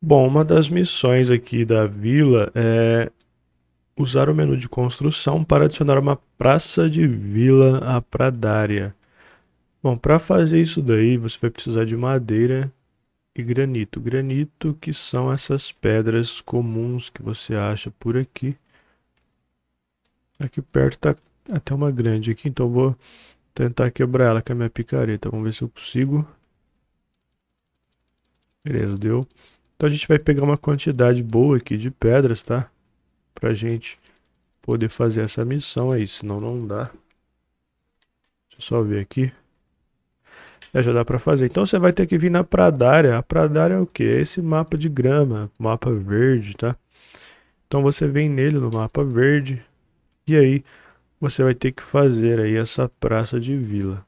Bom, uma das missões aqui da vila é usar o menu de construção para adicionar uma praça de vila à pradária. Bom, para fazer isso daí, você vai precisar de madeira e granito. Granito que são essas pedras comuns que você acha por aqui. Aqui perto tá até uma grande aqui, então vou tentar quebrar ela com a minha picareta. Vamos ver se eu consigo. Beleza, deu. Então a gente vai pegar uma quantidade boa aqui de pedras, tá? Pra gente poder fazer essa missão aí, senão não dá. Deixa eu só ver aqui. É, já dá para fazer. Então você vai ter que vir na pradária. A pradária é o que? É esse mapa de grama, mapa verde, tá? Então você vem nele no mapa verde e aí você vai ter que fazer aí essa praça de vila.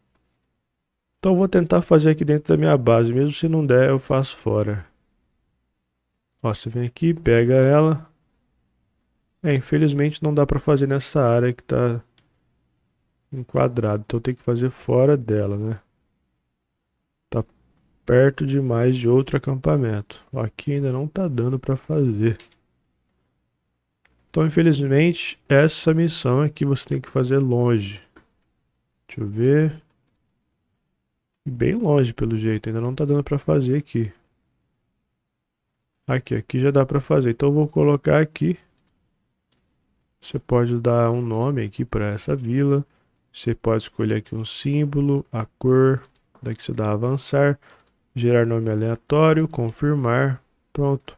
Então vou tentar fazer aqui dentro da minha base, mesmo se não der eu faço fora. Ó, você vem aqui, pega ela. É, infelizmente não dá para fazer nessa área que está enquadrado. Então tem que fazer fora dela, né? Tá perto demais de outro acampamento. Aqui ainda não tá dando para fazer. Então, infelizmente, essa missão aqui é você tem que fazer longe. Deixa eu ver. Bem longe, pelo jeito. Ainda não tá dando para fazer aqui. Aqui, aqui já dá para fazer. Então vou colocar aqui. Você pode dar um nome aqui para essa vila. Você pode escolher aqui um símbolo, a cor. Daqui você dá avançar, gerar nome aleatório, confirmar. Pronto.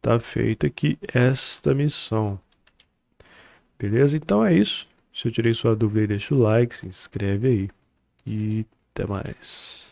Tá feita aqui esta missão. Beleza? Então é isso. Se eu tirei sua dúvida, deixa o like, se inscreve aí. E até mais.